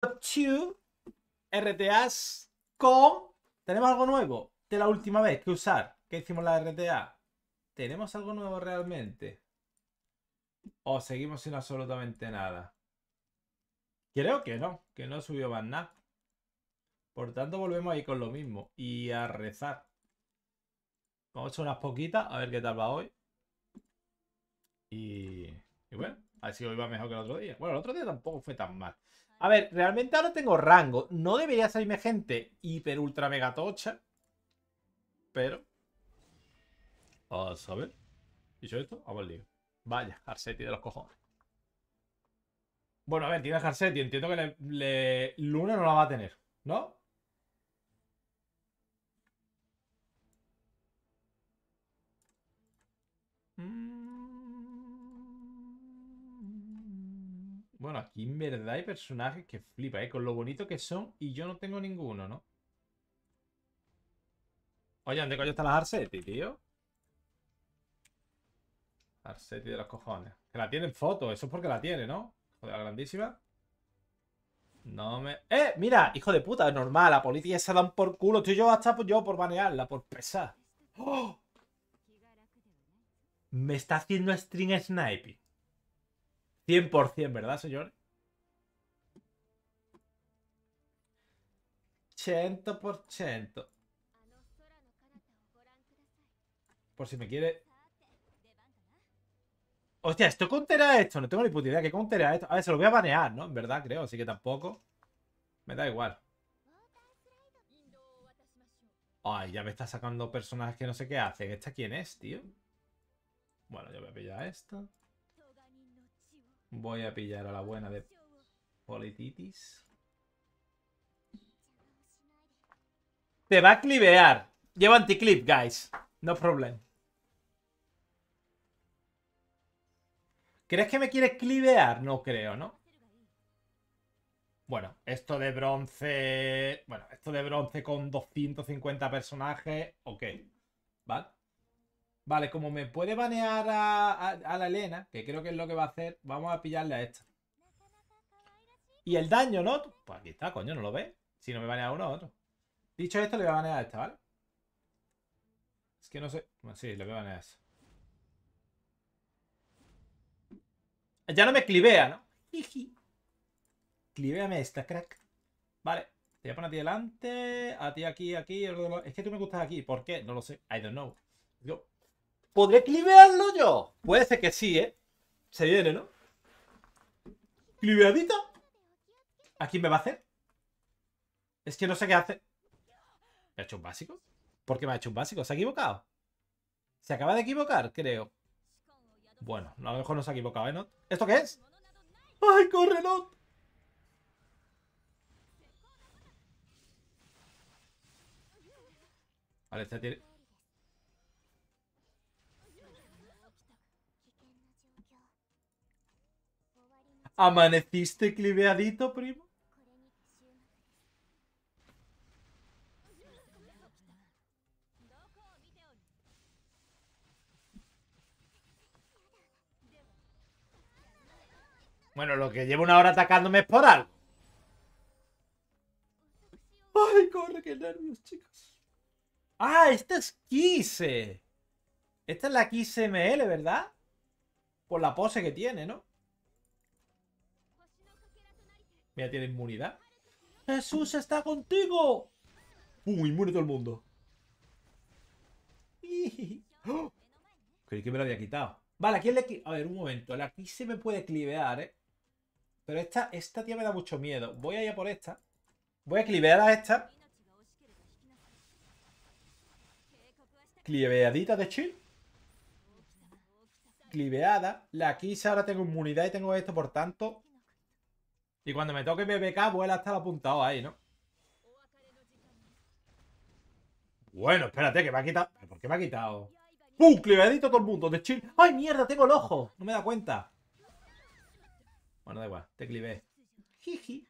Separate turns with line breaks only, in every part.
2 RTAs con... ¿Tenemos algo nuevo? De la última vez que usar, que hicimos la RTA. ¿Tenemos algo nuevo realmente? ¿O seguimos sin absolutamente nada? Creo que no, que no subió más nada. Por tanto, volvemos ahí con lo mismo y a rezar. Vamos a unas poquitas, a ver qué tal va hoy. Y, y bueno, así hoy va mejor que el otro día. Bueno, el otro día tampoco fue tan mal. A ver, realmente ahora tengo rango. No debería salirme gente hiper ultra mega tocha. Pero. A saber. Dicho esto, vamos al lío. Vaya, Arsetti de los cojones. Bueno, a ver, tiene Harsetti. Entiendo que Luna no la va a tener, ¿no? Mmm. Bueno, aquí en verdad hay personajes que flipa, ¿eh? Con lo bonito que son y yo no tengo ninguno, ¿no? Oye, ¿dónde coño está las Arsetti, tío? Arsetti de los cojones. Que la tienen foto, eso es porque la tiene, ¿no? Joder, la grandísima. No me... ¡Eh! Mira, hijo de puta, es normal. La policía se dan por culo. Estoy yo hasta yo por banearla, por pesar. ¡Oh! Me está haciendo string sniping. 100%, ¿verdad, señor? 100%. Por si me quiere... Hostia, ¿esto countera esto? No tengo ni puta idea. ¿Qué contará esto? A ver, se lo voy a banear, ¿no? En verdad, creo. Así que tampoco... Me da igual. Ay, ya me está sacando personas que no sé qué hacen. ¿Esta quién es, tío? Bueno, yo voy a pillar esto. Voy a pillar a la buena de Polititis. Te va a clivear. Lleva anticlip, guys. No problem. ¿Crees que me quiere clivear? No creo, ¿no? Bueno, esto de bronce... Bueno, esto de bronce con 250 personajes, ok. ¿Vale? Vale, como me puede banear a, la Elena, que creo que es lo que va a hacer, vamos a pillarle a esta. Y el daño, ¿no? Pues aquí está, coño, ¿no lo ve. Si no me banea uno otro. Dicho esto, le voy a banear a esta, ¿vale? Es que no sé... Bueno, sí, le voy a banear a Ya no me clivea, ¿no? Cliveame esta, crack. Vale. Te voy a poner a ti delante, a ti aquí, aquí. Es que tú me gustas aquí. ¿Por qué? No lo sé. I don't know. Yo, ¿Podré clivearlo yo? Puede ser que sí, ¿eh? Se viene, ¿no? ¿Cliveadita? ¿A quién me va a hacer? Es que no sé qué hace. ¿Me ha hecho un básico? ¿Por qué me ha hecho un básico? ¿Se ha equivocado? Se acaba de equivocar, creo. Bueno, a lo mejor no se ha equivocado, ¿eh, ¿Esto qué es? ¡Ay, corre, Not! Vale, este tiene... ¿Amaneciste cliveadito, primo? Bueno, lo que llevo una hora atacándome es por algo. ¡Ay, corre, qué nervios, chicos! ¡Ah, esta es Kise! Esta es la Kise ML, ¿verdad? Por la pose que tiene, ¿no? tiene inmunidad. ¡Jesús está contigo! ¡Uh! Inmune todo el mundo. Creí que me lo había quitado. Vale, aquí le... A ver, un momento. Aquí se me puede clivear, ¿eh? Pero esta, esta tía me da mucho miedo. Voy a ir a por esta. Voy a clivear a esta. Cliveadita de chill. Cliveada. La quise, ahora tengo inmunidad y tengo esto, por tanto... Y cuando me toque BBK, vuela hasta el apuntado ahí, ¿no? Bueno, espérate, que me ha quitado... ¿Por qué me ha quitado? ¡Pum! ¡Cliveadito todo el mundo, de ¡Ay, mierda! Tengo el ojo. No me da cuenta. Bueno, da igual. Te clivé. Jiji.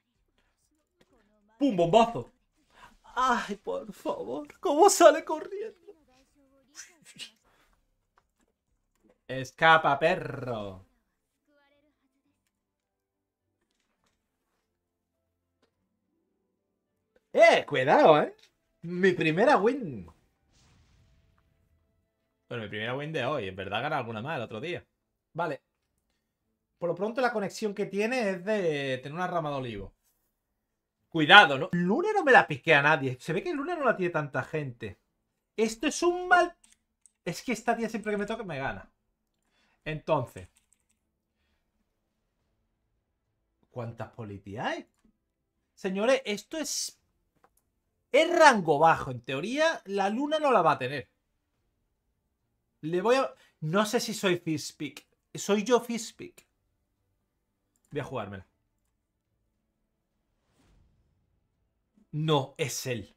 ¡Pum! Bombazo. ¡Ay, por favor! ¿Cómo sale corriendo? Escapa, perro. Eh, cuidado, eh. Mi primera win. Bueno, mi primera win de hoy. En verdad gana alguna más el otro día. Vale. Por lo pronto la conexión que tiene es de tener una rama de olivo. Cuidado, ¿no? Luna no me la piqué a nadie. Se ve que Luna no la tiene tanta gente. Esto es un mal... Es que esta tía siempre que me toca me gana. Entonces. ¿Cuántas políticas? hay? Señores, esto es es rango bajo. En teoría, la luna no la va a tener. Le voy a... No sé si soy Fishpick. Soy yo Fishpick. Voy a jugármela. No, es él.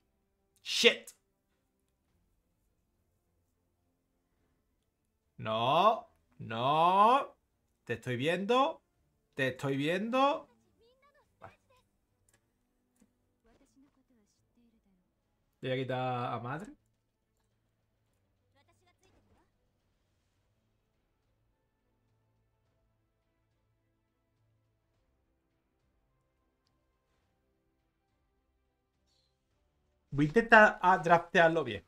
Shit. No, no. Te estoy viendo. Te estoy viendo. voy a quitar a madre. Voy a intentar draftearlo bien.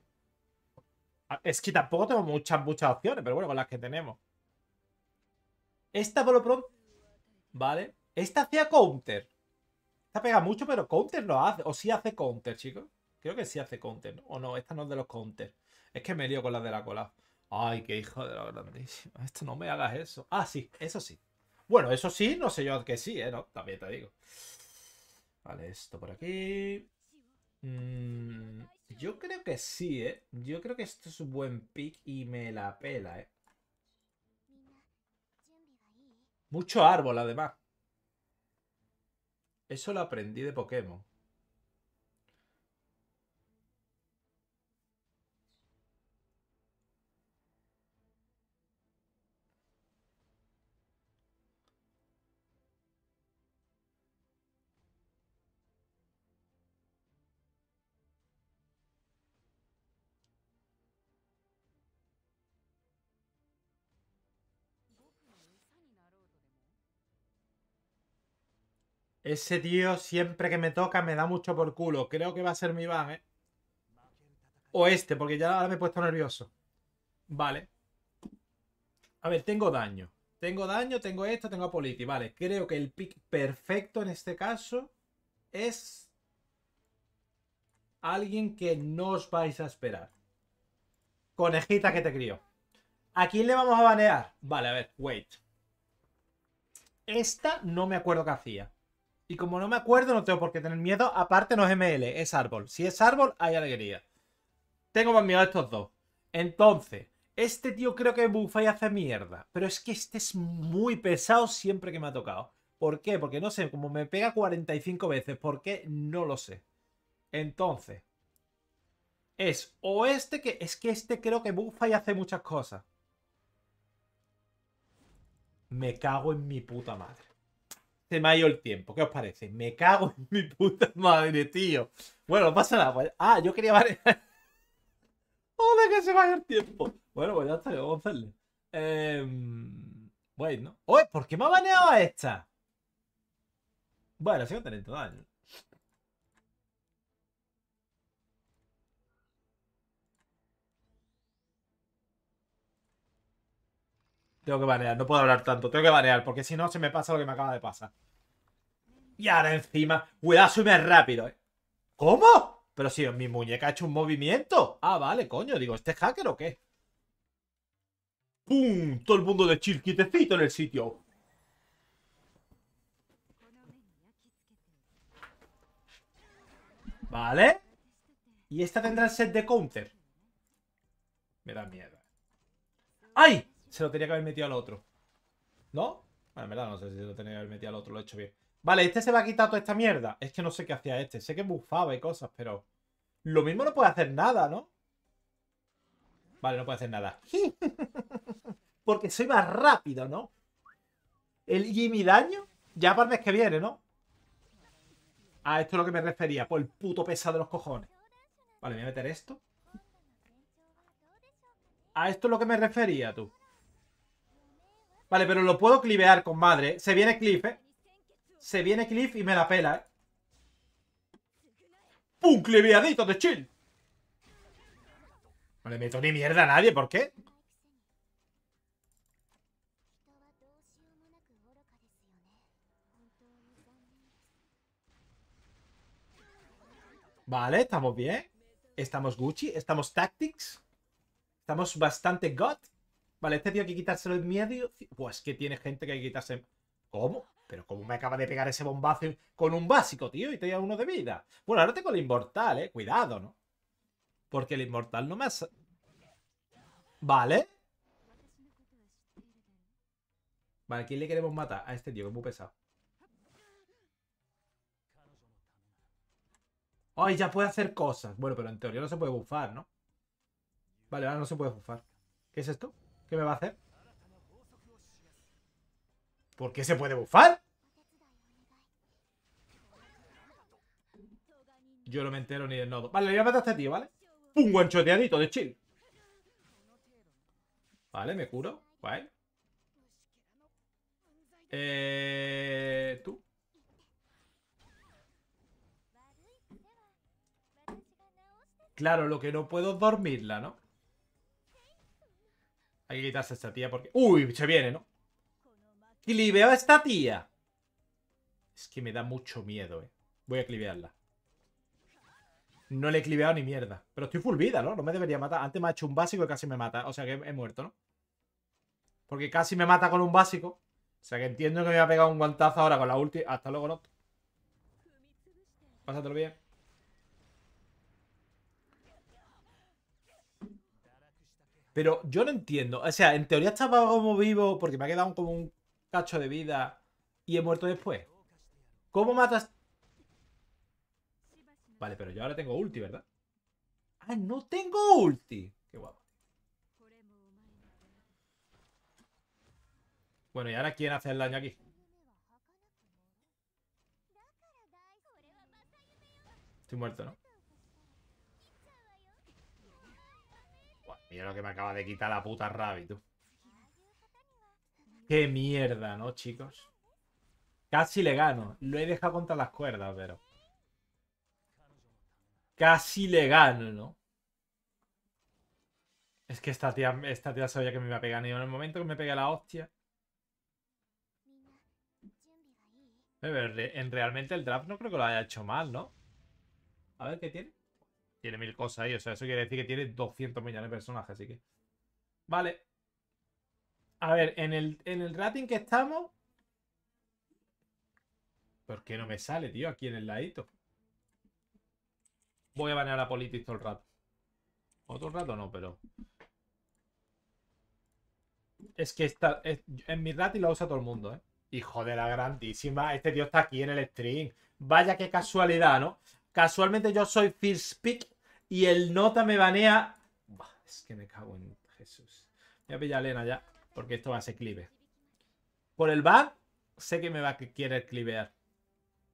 Es que tampoco tengo muchas, muchas opciones, pero bueno, con las que tenemos. Esta por lo pronto... Vale. Esta hacía counter. Esta pega mucho, pero counter lo hace. O sí hace counter, chicos. Creo que sí hace counter. O no, esta no es de los counters. Es que me lío con la de la cola. Ay, qué hijo de la grandísima. Esto no me hagas eso. Ah, sí, eso sí. Bueno, eso sí, no sé yo que sí, ¿eh? también te digo. Vale, esto por aquí. Mm, yo creo que sí, ¿eh? Yo creo que esto es un buen pick y me la pela, ¿eh? Mucho árbol, además. Eso lo aprendí de Pokémon. Ese tío siempre que me toca me da mucho por culo. Creo que va a ser mi van, ¿eh? O este, porque ya ahora me he puesto nervioso. Vale. A ver, tengo daño. Tengo daño, tengo esto, tengo a Politi. Vale, creo que el pick perfecto en este caso es alguien que no os vais a esperar. Conejita que te crió. ¿A quién le vamos a banear? Vale, a ver, wait. Esta no me acuerdo qué hacía. Y como no me acuerdo, no tengo por qué tener miedo. Aparte no es ML, es árbol. Si es árbol, hay alegría. Tengo más miedo a estos dos. Entonces, este tío creo que bufa y hace mierda. Pero es que este es muy pesado siempre que me ha tocado. ¿Por qué? Porque no sé, como me pega 45 veces. ¿Por qué? No lo sé. Entonces, es o este que... Es que este creo que bufa y hace muchas cosas. Me cago en mi puta madre se este me ha ido el tiempo. ¿Qué os parece? Me cago en mi puta madre, tío. Bueno, pasa nada. Pues. Ah, yo quería ver. Joder, que se va el tiempo. Bueno, pues ya está, que vamos a hacerle. Eh, bueno. ¡Oye! ¿Por qué me ha baneado a esta? Bueno, sigo teniendo daño. Tengo que banear, no puedo hablar tanto. Tengo que banear, porque si no se me pasa lo que me acaba de pasar. Y ahora encima, cuidado, sube rápido. ¿eh? ¿Cómo? Pero si mi muñeca ha hecho un movimiento. Ah, vale, coño. Digo, ¿este hacker o qué? ¡Pum! Todo el mundo de chill, en el sitio. Vale. Y esta tendrá el set de counter. Me da miedo. ¡Ay! Se lo tenía que haber metido al otro. ¿No? Bueno, en verdad no sé si se lo tenía que haber metido al otro. Lo he hecho bien. Vale, este se va a quitar toda esta mierda. Es que no sé qué hacía este. Sé que bufaba y cosas, pero... Lo mismo no puede hacer nada, ¿no? Vale, no puede hacer nada. Porque soy más rápido, ¿no? El, Jimmy daño ya para el mes que viene, ¿no? A esto es lo que me refería, por el puto pesado de los cojones. Vale, voy a meter esto. A esto es lo que me refería, tú. Vale, pero lo puedo clivear con madre. Se viene cliff, se viene Cliff y me la pela, ¿eh? ¡Pum! de chill! No le meto ni mierda a nadie, ¿por qué? Vale, estamos bien. Estamos Gucci, estamos Tactics. Estamos bastante God. Vale, este tío hay que quitárselo en medio. Pues que tiene gente que hay que quitarse... ¿Cómo? Pero como me acaba de pegar ese bombazo con un básico, tío, y te dio uno de vida. Bueno, ahora tengo el inmortal, eh. Cuidado, ¿no? Porque el inmortal no me ha... Vale. Vale, quién le queremos matar? A este tío, que es muy pesado. ¡Ay, ya puede hacer cosas! Bueno, pero en teoría no se puede bufar, ¿no? Vale, ahora no se puede bufar. ¿Qué es esto? ¿Qué me va a hacer? ¿Por qué se puede bufar? Yo no me entero ni del nodo. Vale, le voy a matar a este tío, ¿vale? Un guanchoteadito de chill. Vale, me curo. Vale. Eh... ¿Tú? Claro, lo que no puedo es dormirla, ¿no? Hay que quitarse esta tía porque... ¡Uy! Se viene, ¿no? Cliveo a esta tía. Es que me da mucho miedo, eh. Voy a clivearla. No le he cliveado ni mierda. Pero estoy full vida, ¿no? No me debería matar. Antes me ha hecho un básico y casi me mata. O sea que he, muerto, ¿no? Porque casi me mata con un básico. O sea que entiendo que me ha pegado un guantazo ahora con la ulti. Hasta luego, ¿no? Pásatelo bien. Pero yo no entiendo. O sea, en teoría estaba como vivo porque me ha quedado como un cacho de vida y he muerto después. ¿Cómo matas? Vale, pero yo ahora tengo ulti, ¿verdad? ¡Ah, no tengo ulti! ¡Qué guapo! Bueno, ¿y ahora quién hace el daño aquí? Estoy muerto, ¿no? mira lo que me acaba de quitar la puta rabia, tú. Qué mierda, ¿no, chicos? Casi le gano. Lo he dejado contra las cuerdas, pero... Casi le gano, ¿no? Es que esta tía, esta tía sabía que me iba a pegar. en el momento que me pegué la hostia... en realmente el draft no creo que lo haya hecho mal, ¿no? A ver, ¿qué tiene? Tiene mil cosas ahí. O sea, eso quiere decir que tiene 200 millones de personajes, así que... Vale. A ver, en el, en el rating que estamos. ¿Por qué no me sale, tío? Aquí en el ladito. Voy a banear a Politis todo el rato. Otro rato no, pero. Es que está, en mi rating la usa todo el mundo, ¿eh? Hijo de la grandísima. Este tío está aquí en el stream. Vaya qué casualidad, ¿no? Casualmente yo soy First Pick y el nota me banea. es que me cago en Jesús. Voy a pillar a Elena ya. Porque esto va a ser clive. Por el bar, sé que me va a querer clivear.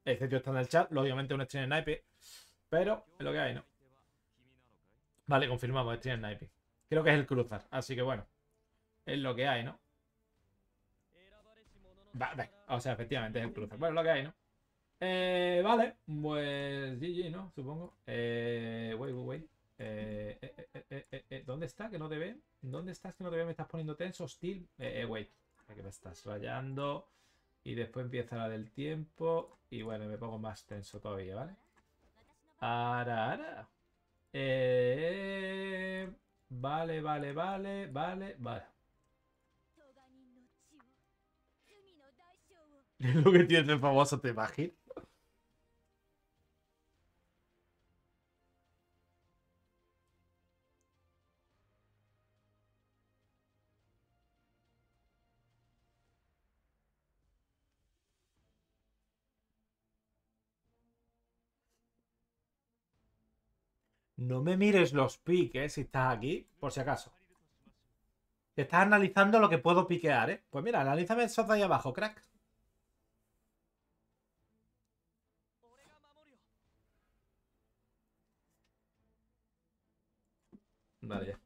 Este tío está en el chat, lógicamente un stream sniper. Pero es lo que hay, ¿no? Vale, confirmamos, stream sniper. Creo que es el cruzar, así que bueno. Es lo que hay, ¿no? Vale, o sea, efectivamente es el cruzar. Bueno, es lo que hay, ¿no? Eh, vale, pues GG, ¿no? Supongo. Eh, wait, eh, eh, eh, ¿Dónde está? ¿Que no te ven? ¿Dónde estás? ¿Que no te ven? ¿Me estás poniendo tenso? Hostil. Eh, wait. Aquí me estás rayando. Y después empieza la del tiempo. Y bueno, me pongo más tenso todavía, ¿vale? Ara, ara. Eh, vale, vale, vale, vale, vale. Es lo que tiene el famoso, ¿te imaginas? No me mires los piques si estás aquí, por si acaso. Estás analizando lo que puedo piquear, ¿eh? Pues mira, analízame esos de ahí abajo, crack. Vale,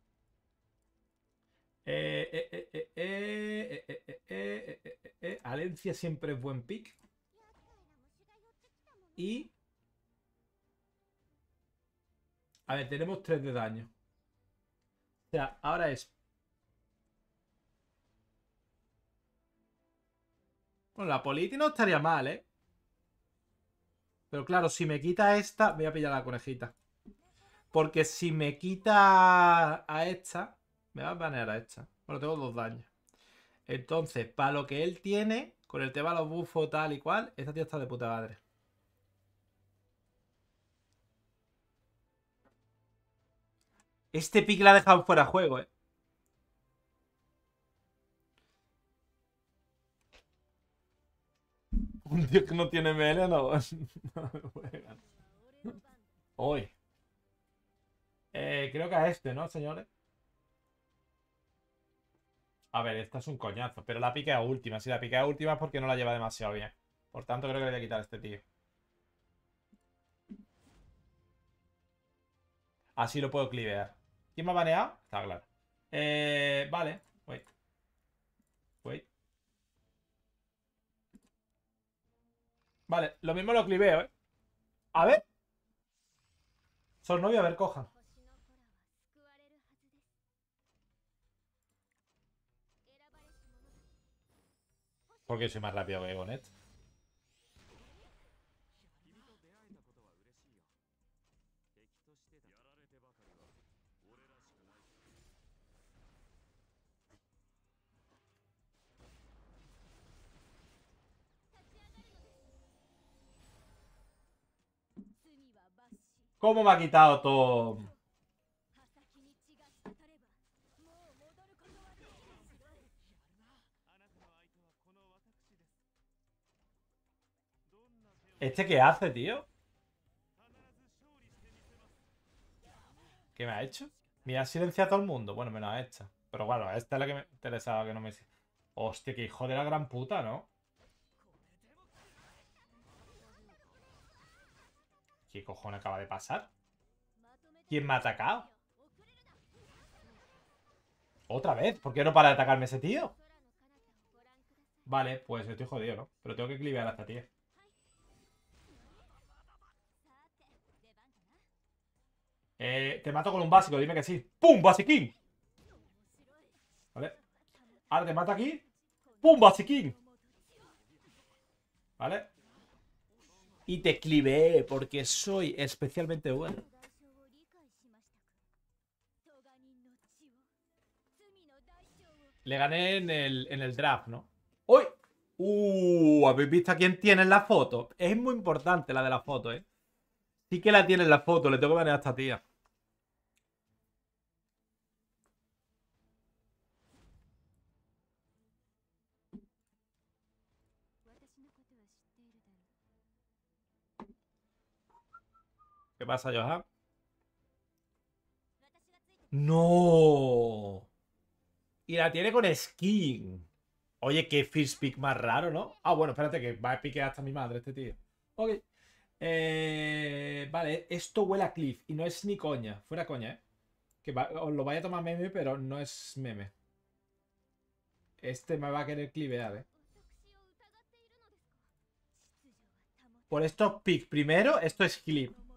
Alencia siempre es buen pick. Y tenemos 3 de daño. O sea, ahora es... Bueno, la política no estaría mal, ¿eh? Pero claro, si me quita esta... Voy a pillar a la conejita. Porque si me quita a esta... Me va a banear a esta. Bueno, tengo dos daños. Entonces, para lo que él tiene, con el tema de los bufos tal y cual, esta tía está de puta madre. Este pick la ha dejado fuera de juego, eh. Un tío que no tiene ML no, Hoy. Eh, creo que a este, ¿no, señores? A ver, esta es un coñazo. Pero la pique a última. Si la pique a última es porque no la lleva demasiado bien. Por tanto, creo que le voy a quitar a este tío. Así lo puedo clivear. ¿Quién me ha baneado? Está claro. Eh, vale. Wait. Wait. Vale, lo mismo lo cliveo, ¿eh? A ver. Son novio, a ver, coja. Porque soy más rápido que Egonet. ¿Cómo me ha quitado todo? ¿Este qué hace, tío? ¿Qué me ha hecho? Me ha silenciado a todo el mundo. Bueno, me lo ha hecho. Pero bueno, esta es la que me interesaba que no me... Hostia, qué hijo de la gran puta, ¿no? ¿Qué cojón acaba de pasar? ¿Quién me ha atacado? ¿Otra vez? ¿Por qué no para de atacarme ese tío? Vale, pues estoy jodido, ¿no? Pero tengo que clivear hasta tía. Eh, te mato con un básico, dime que sí. ¡Pum! ¡Basiquín! ¿Vale? Ahora te mato aquí. ¡Pum! ¡Basiquín! ¿Vale? Y te clive porque soy especialmente bueno. Le gané en el, draft, ¿no? ¡Uy! ¡Uh! ¿Habéis visto a quién tiene la foto? Es muy importante la de la foto, ¿eh? Sí que la tiene la foto. Le tengo que ganar a esta tía. ¿Qué pasa, Johan? ¡No! Y la tiene con skin. Oye, qué first pick más raro, ¿no? Ah, bueno, espérate, que va a piquear hasta mi madre este tío. Ok. Eh, vale, esto huele a Cliff y no es ni coña. Fuera coña, ¿eh? Que os lo vaya a tomar meme, pero no es meme. Este me va a querer clivear, ¿eh? Por estos picks, primero, esto es clip.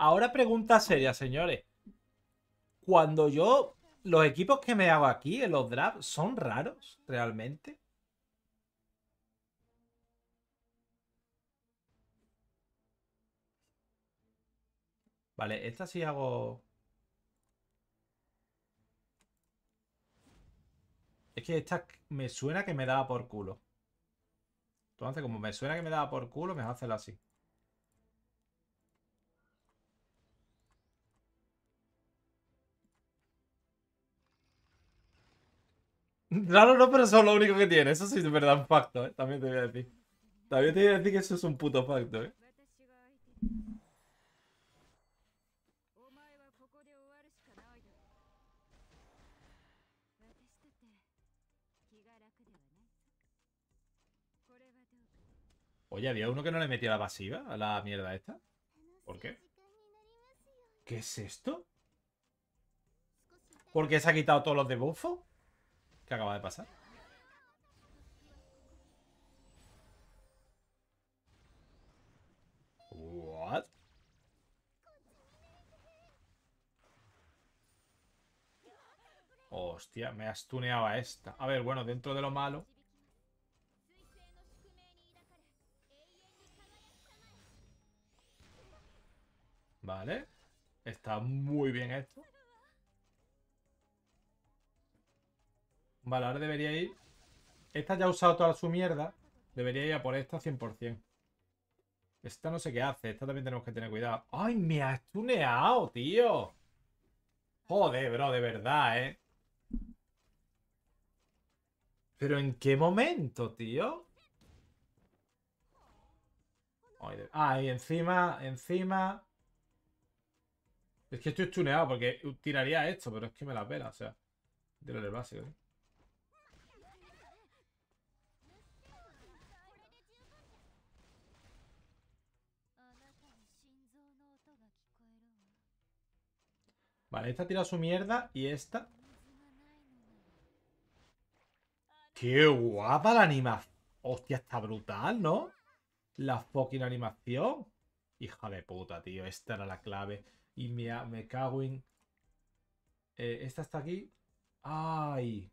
Ahora pregunta seria, señores. Cuando yo... Los equipos que me hago aquí en los drafts son raros, realmente. Vale, esta sí hago... Es que esta me suena que me daba por culo. Entonces, como me suena que me daba por culo, me hacerlo así. Claro, no, pero eso es lo único que tiene. Eso sí es verdad un facto, ¿eh? También te voy a decir. También te voy a decir que eso es un puto facto, ¿eh? Oye, había uno que no le metía la pasiva a la mierda esta. ¿Por qué? ¿Qué es esto? ¿Por qué se ha quitado todos los debuffos? ¿Qué acaba de pasar? What? Hostia, me has tuneado a esta. A ver, bueno, dentro de lo malo... Vale. Está muy bien esto. Vale, ahora debería ir... Esta ya ha usado toda su mierda. Debería ir a por esta 100%. Esta no sé qué hace. Esta también tenemos que tener cuidado. ¡Ay, me ha tuneado, tío! Joder, bro, de verdad, ¿eh? ¿Pero en qué momento, tío? Ay, encima, encima... Es que estoy stuneado porque tiraría esto, pero es que me la pela, o sea. de el básico, Vale, esta tira su mierda y esta... ¡Qué guapa la animación! ¡Hostia, está brutal, ¿no? La fucking animación. Hija de puta, tío. Esta era la clave. Y me, me cago en... Eh, esta está aquí. ¡Ay!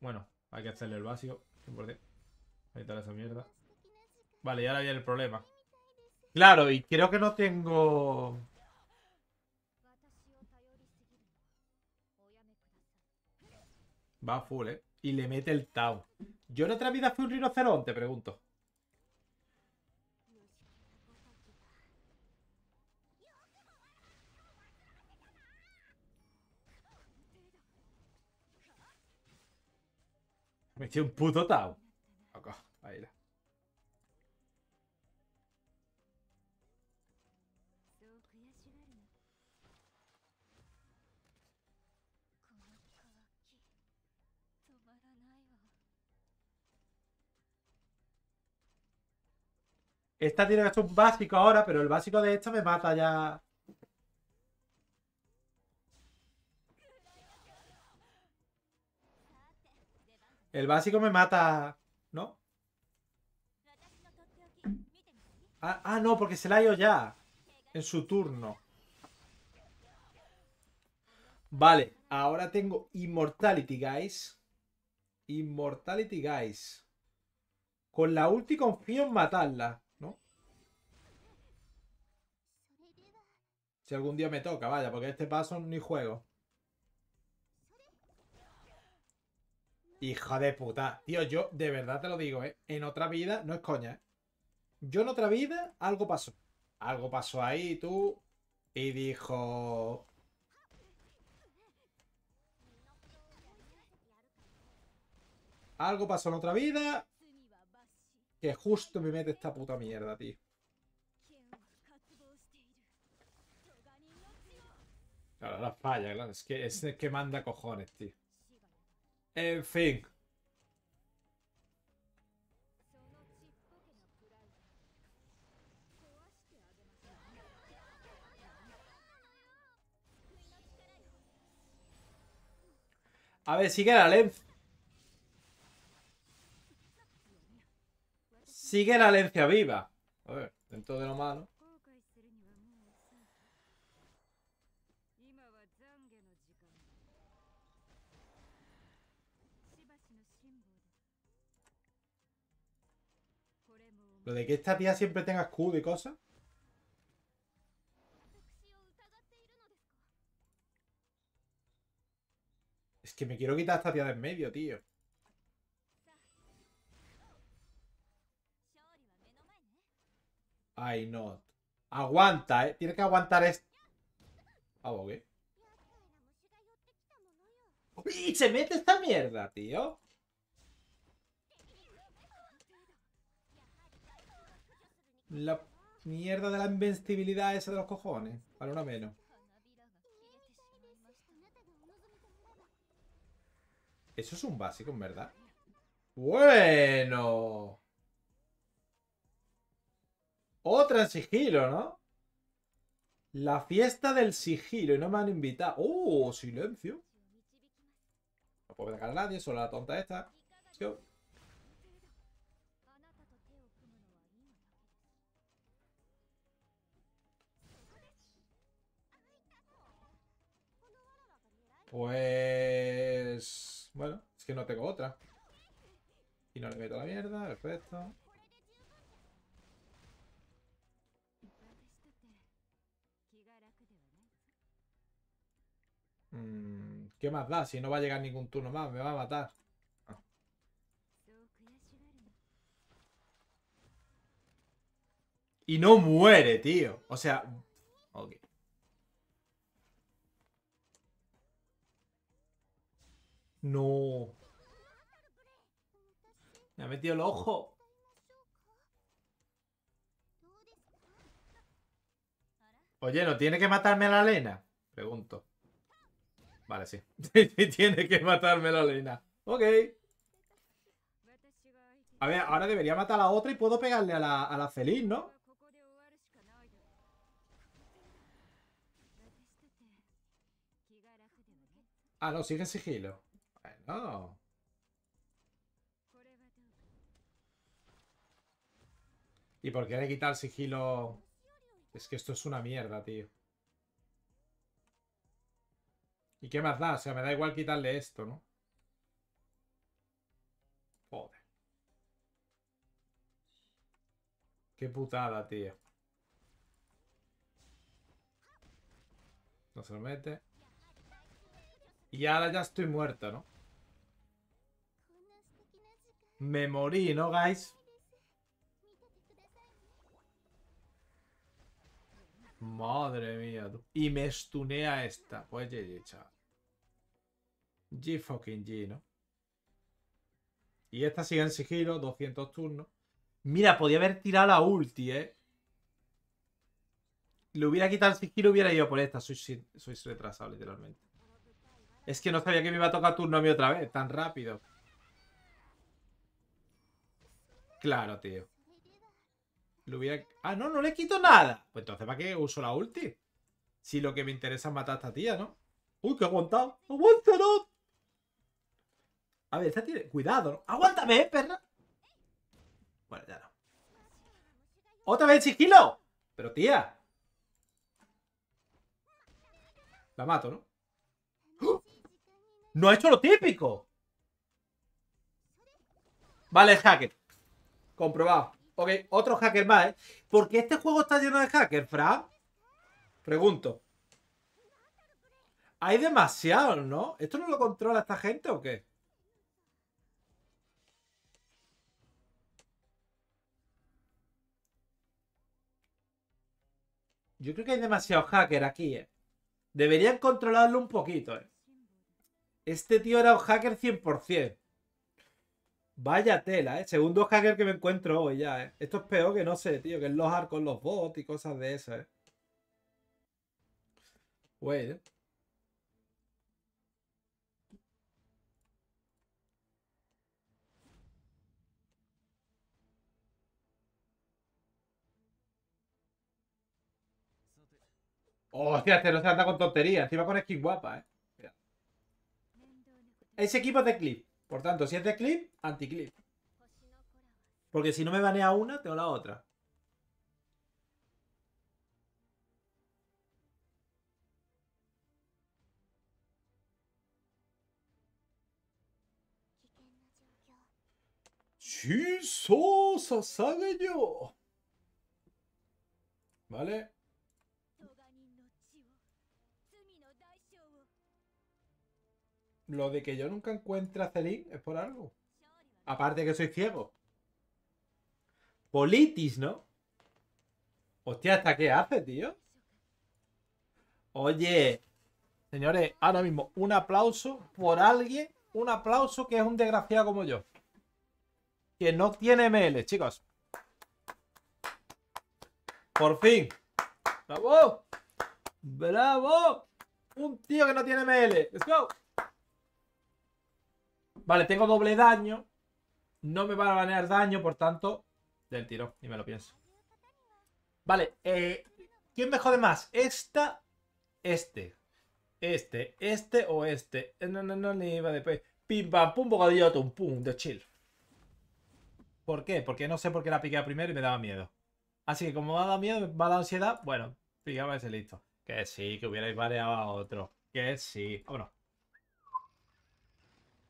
Bueno, hay que hacerle el vacío. Ahí está esa mierda. Vale, ya ahora viene el problema. Claro, y creo que no tengo... Va full, ¿eh? Y le mete el Tau. ¿Yo en otra vida fui un rinoceronte? Pregunto. Me eché un puto tao. ahí baila. Esta tiene que ser un básico ahora, pero el básico de esta me mata ya. El básico me mata, ¿no? Ah, ah, no, porque se la ha ido ya. En su turno. Vale, ahora tengo Immortality, guys. Immortality, guys. Con la ulti confío en matarla, ¿no? Si algún día me toca, vaya, porque este paso ni juego. ¡Hijo de puta. Tío, yo de verdad te lo digo, ¿eh? En otra vida, no es coña, ¿eh? Yo en otra vida, algo pasó. Algo pasó ahí, tú. Y dijo... Algo pasó en otra vida. Que justo me mete esta puta mierda, tío. Claro, la falla, Es que, es que manda cojones, tío. En fin. A ver, sigue la Lencia. Sigue la Lencia viva. A ver, dentro de lo malo. Lo de que esta tía siempre tenga escudo y cosas. Es que me quiero quitar esta tía de en medio, tío. Ay, no. Aguanta, eh. Tiene que aguantar esto. Ah, ¿qué? ¡Y se mete esta mierda, tío! La mierda de la invencibilidad esa de los cojones. Para una menos. Eso es un básico, en verdad. Bueno. Otra sigilo, ¿no? La fiesta del sigilo y no me han invitado. ¡Oh, silencio! No puedo atacar a nadie, solo la tonta esta. Pues... Bueno, es que no tengo otra. Y no le meto la mierda, perfecto. Mm, ¿Qué más da? Si no va a llegar ningún turno más, me va a matar. Ah. Y no muere, tío. O sea... No. Me ha metido el ojo. Oye, ¿no tiene que matarme a la Lena? Pregunto. Vale, sí. tiene que matarme a la Lena. Ok. A ver, ahora debería matar a la otra y puedo pegarle a la, feliz, ¿no? Ah, no, sigue en sigilo. Oh. ¿Y por qué le quita el sigilo? Es que esto es una mierda, tío. ¿Y qué más da? O sea, me da igual quitarle esto, ¿no? Joder. Qué putada, tío. No se lo mete. Y ahora ya estoy muerto, ¿no? Me morí, ¿no, guys? Madre mía, tú. Y me estunea esta. Pues GG, chaval. G fucking G, ¿no? Y esta sigue en sigilo, 200 turnos. Mira, podía haber tirado la ulti, ¿eh? Le hubiera quitado el sigilo, hubiera ido por esta. Soy, soy retrasado, literalmente. Es que no sabía que me iba a tocar turno a mí otra vez, tan rápido. Claro, tío. Lo hubiera... Ah, no, no le quito nada. Pues entonces, ¿para qué uso la ulti? Si lo que me interesa es matar a esta tía, ¿no? ¡Uy, que aguantado! ¡Aguántalo! A ver, esta tiene... Cuidado, ¿no? ¡Aguántame, eh, perra! Bueno, ya no. ¡Otra vez sigilo! Pero, tía. La mato, ¿no? ¡Oh! ¡No ha hecho lo típico! Vale, hacker. Comprobado. Ok, otro hacker más, ¿eh? ¿Por qué este juego está lleno de hacker, ¿fra? Pregunto. Hay demasiados, ¿no? ¿Esto no lo controla esta gente o qué? Yo creo que hay demasiados hacker aquí, ¿eh? Deberían controlarlo un poquito, ¿eh? Este tío era un hacker 100%. Vaya tela, ¿eh? Segundo hacker que me encuentro hoy ya, ¿eh? Esto es peor que no sé, tío, que es los con los bots y cosas de esas, ¿eh? O ¿eh? Hostia, este no se anda con tonterías. Encima con skin guapa, eh. Ese equipo de clip. Por tanto, si es de clip, anticlip. Porque si no me banea una, tengo la otra. ¡Chiso Sasage yo! ¿Vale? Lo de que yo nunca encuentre a Celine es por algo. Aparte que soy ciego. Politis, ¿no? Hostia, ¿hasta qué hace, tío? Oye, señores, ahora mismo un aplauso por alguien, un aplauso que es un desgraciado como yo. Que no tiene ML, chicos. Por fin. ¡Bravo! ¡Bravo! Un tío que no tiene ML. ¡Let's go! Vale, tengo doble daño. No me van a banear daño, por tanto, del tiro, ni me lo pienso. Vale, eh, ¿quién me jode más? ¿Esta? Este. Este, este o este. Eh, no, no, no, ni va después. Pim, pam, pum, bocadillo, tum, pum, de chill. ¿Por qué? Porque no sé por qué la piqué primero y me daba miedo. Así que como me ha dado miedo, me ha dado ansiedad, bueno, picaba ese listo. Que sí, que hubierais variado a otro. Que sí. Vámonos.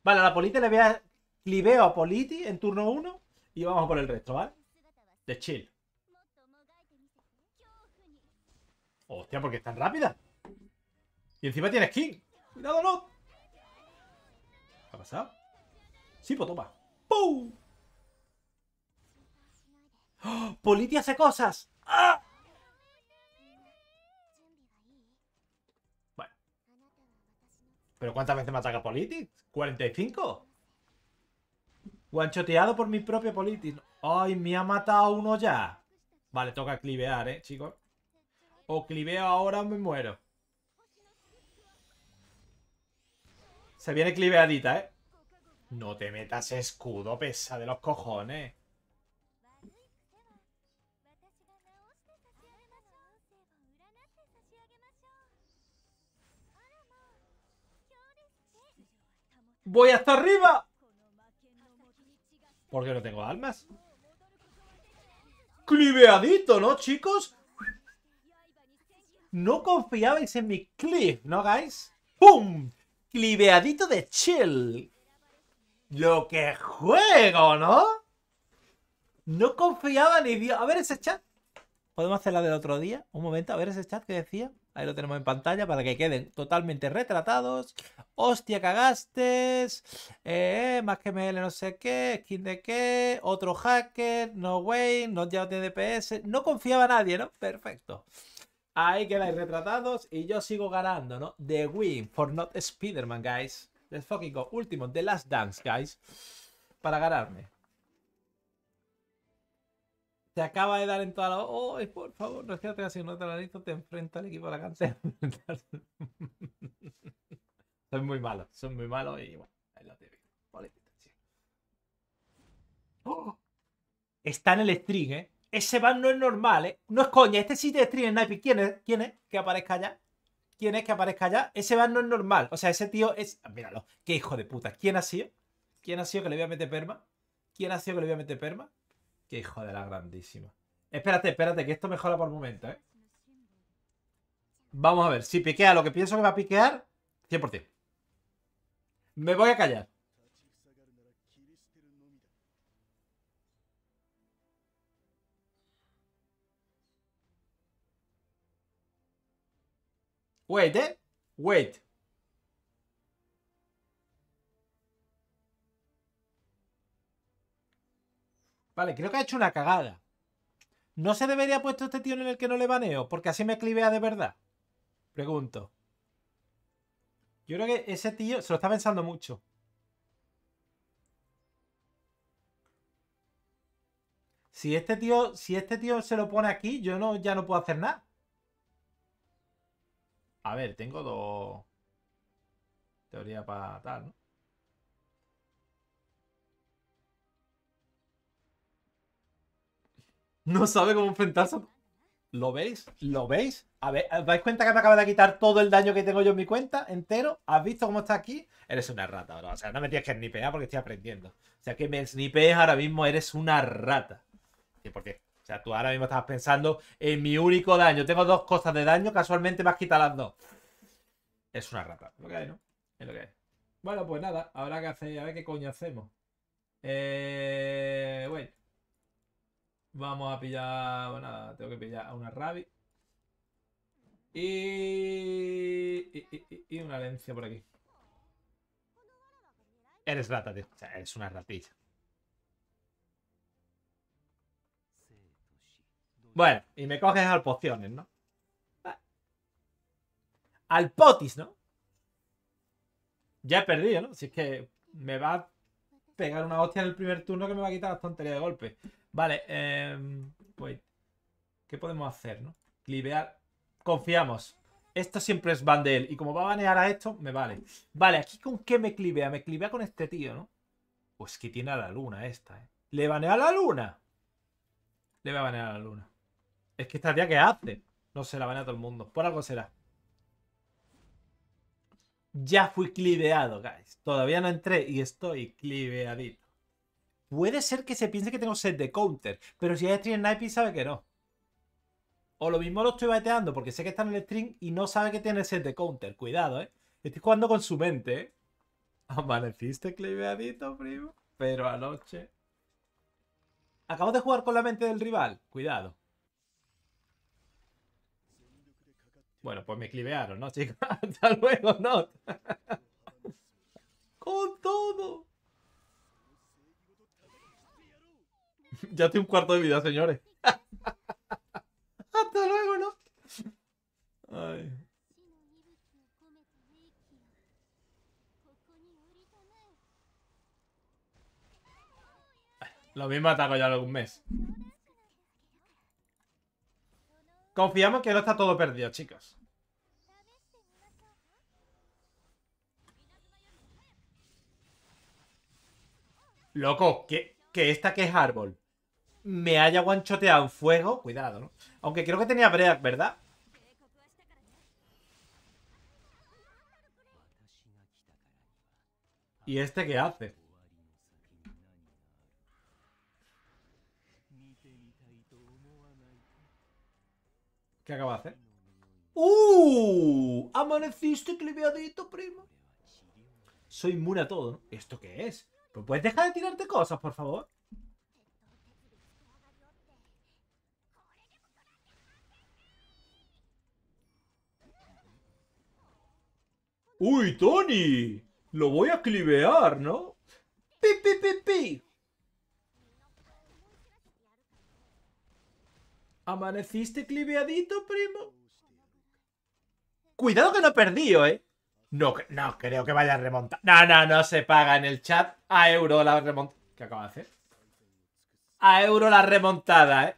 Vale, a la Politi le voy a... Cliveo a Politi en turno 1 y vamos por el resto, ¿vale? De chill. Hostia, porque es tan rápida. Y encima tiene skin. ¡Cuidado, no! ¿Qué ha pasado? Sí, pues ¡Pum! ¡Oh! ¡Politi hace cosas! ¡Ah! ¿Pero cuántas veces me ataca Politic? ¿45? Guanchoteado por mi propio Politic. ¡Ay, me ha matado uno ya! Vale, toca clivear, ¿eh, chicos? O cliveo ahora o me muero. Se viene cliveadita, ¿eh? No te metas escudo, pesa de los cojones. ¡Voy hasta arriba! Porque no tengo almas. Cliveadito, ¿no, chicos? No confiabais en mi clip, ¿no, guys? ¡Pum! Cliveadito de chill. Lo que juego, ¿no? No confiaba ni Dios. A ver ese chat. ¿Podemos hacer la del otro día? Un momento, a ver ese chat que decía. Ahí lo tenemos en pantalla para que queden totalmente retratados. Hostia, cagaste. Eh, más que ML no sé qué. Skin de qué. Otro hacker. No way. No ya tiene DPS. No confiaba a nadie, ¿no? Perfecto. Ahí quedáis retratados y yo sigo ganando, ¿no? The win for not Spider-Man, guys. Let's fucking Último, The Last Dance, guys. Para ganarme se acaba de dar en toda la. ¡Oh, por favor! No es que te hagas un no te enfrenta al equipo de la canción. son muy malos, son muy malos y bueno, ahí lo ¡Oh! Está en el string, ¿eh? Ese van no es normal, ¿eh? No es coña, este sitio de string Nike. ¿Quién es? ¿Quién es? Que aparezca allá. ¿Quién es que aparezca allá? Ese van no es normal. O sea, ese tío es. Míralo, qué hijo de puta. ¿Quién ha sido? ¿Quién ha sido que le voy a meter perma? ¿Quién ha sido que le voy a meter perma? Qué hijo de la grandísima. Espérate, espérate, que esto mejora por momento, ¿eh? Vamos a ver, si piquea lo que pienso que va a piquear, 100%. Me voy a callar. Wait, eh. Wait. Vale, creo que ha hecho una cagada. ¿No se debería puesto este tío en el que no le baneo? Porque así me clivea de verdad. Pregunto. Yo creo que ese tío se lo está pensando mucho. Si este tío, si este tío se lo pone aquí, yo no, ya no puedo hacer nada. A ver, tengo dos... Teoría para tal, ¿no? No sabe cómo enfrentarse. ¿Lo veis? ¿Lo veis? A ver, cuenta que me acaba de quitar todo el daño que tengo yo en mi cuenta entero? ¿Has visto cómo está aquí? Eres una rata, bro. O sea, no me tienes que snipear porque estoy aprendiendo. O sea, que me snipees ahora mismo eres una rata. ¿Y por qué? O sea, tú ahora mismo estabas pensando en mi único daño. Tengo dos cosas de daño, casualmente me has quitado las dos. Es una rata. Lo que hay, ¿no? Es lo que hay. Bueno, pues nada, Ahora que hacer, a ver qué coño hacemos. Eh. Bueno. Vamos a pillar... Bueno, tengo que pillar a una Rabi. Y... Y, una Lencia por aquí. Eres rata, tío. O sea, eres una ratilla. Bueno, y me coges al pociones, ¿no? Al potis, ¿no? Ya he perdido, ¿no? Si es que me va a pegar una hostia en el primer turno que me va a quitar la tontería de golpe. Vale, eh, pues, ¿qué podemos hacer, no? Clivear. Confiamos. Esto siempre es van de él. Y como va a banear a esto, me vale. Vale, ¿aquí con qué me clivea? Me clivea con este tío, ¿no? Pues que tiene a la luna esta, ¿eh? ¿Le banea a la luna? Le va a banear a la luna. Es que esta tía que hace. No se la banea a todo el mundo. Por algo será. Ya fui cliveado, guys. Todavía no entré y estoy cliveadito. Puede ser que se piense que tengo set de counter, pero si hay stream y sabe que no. O lo mismo lo estoy bateando porque sé que está en el stream y no sabe que tiene set de counter. Cuidado, ¿eh? Estoy jugando con su mente, ¿eh? Amaneciste cliveadito, primo. Pero anoche... Acabo de jugar con la mente del rival. Cuidado. Bueno, pues me clivearon, ¿no, chicos? Hasta luego, no. ¡Con todo! ya tengo un cuarto de vida, señores. Hasta luego, ¿no? Lo mismo ataco ya algún mes. Confiamos que no está todo perdido, chicos. Loco, que, que esta que es árbol me haya guanchoteado en fuego. Cuidado, ¿no? Aunque creo que tenía Break, ¿verdad? ¿Y este qué hace? ¿Qué acaba de hacer? ¡Uh! Amaneciste cliveadito, primo. Soy inmune a todo, ¿no? ¿Esto qué es? Pues puedes dejar de tirarte cosas, por favor. ¡Uy, Tony! Lo voy a clivear, ¿no? ¡Pi, pi, pi, pi! ¿Amaneciste cliveadito, primo? Cuidado que no he perdido, ¿eh? No, no creo que vaya a remontar. No, no, no se paga en el chat. A euro la remontada. ¿Qué acaba de hacer? A euro la remontada, ¿eh?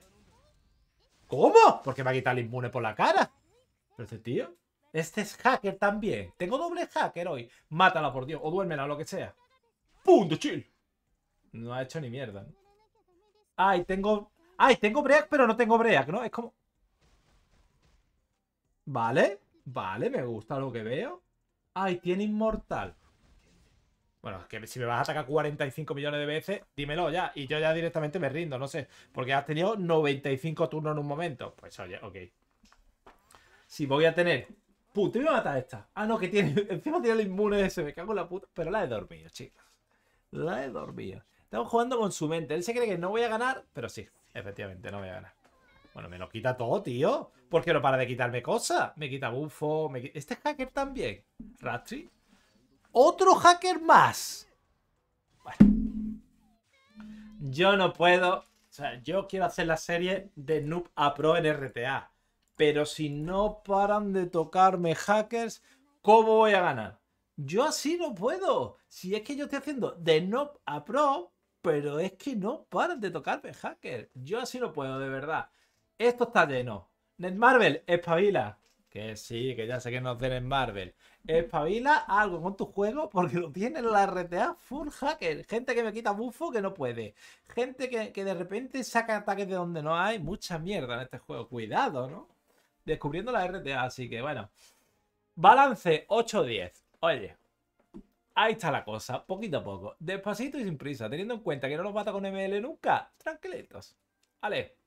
¿Cómo? Porque me ha quitado el inmune por la cara. Pero este tío... Este es hacker también. Tengo doble hacker hoy. Mátala, por Dios. O duérmela, lo que sea. ¡Punto, chill! No ha hecho ni mierda. Ay, tengo... Ay, tengo break, pero no tengo break, ¿no? Es como... Vale. Vale, me gusta lo que veo. Ay, tiene inmortal. Bueno, que si me vas a atacar 45 millones de veces, dímelo ya. Y yo ya directamente me rindo, no sé. Porque has tenido 95 turnos en un momento. Pues oye, ok. Si voy a tener Puta voy a matar esta. Ah, no, que tiene. Encima tiene el inmune ese, me cago en la puta. Pero la he dormido, chicos. La he dormido. Estamos jugando con su mente. Él se cree que no voy a ganar, pero sí, efectivamente, no voy a ganar. Bueno, me lo quita todo, tío. ¿Por qué no para de quitarme cosas? Me quita bufo, me Este hacker también. Rastri. ¡Otro hacker más! Bueno. Yo no puedo... O sea, yo quiero hacer la serie de Noob a Pro en RTA. Pero si no paran de tocarme hackers, ¿cómo voy a ganar? Yo así no puedo. Si es que yo estoy haciendo de no a pro, pero es que no paran de tocarme hackers. Yo así no puedo, de verdad. Esto está lleno. es espabila. Que sí, que ya sé que no tienen Marvel. Espabila algo con tu juego porque lo tiene la RTA full hacker. Gente que me quita bufo que no puede. Gente que, que de repente saca ataques de donde no hay. Mucha mierda en este juego. Cuidado, ¿no? descubriendo la RTA, así que bueno. Balance 8-10. Oye, ahí está la cosa, poquito a poco, despacito y sin prisa, teniendo en cuenta que no los mata con ML nunca, tranquilitos. Vale.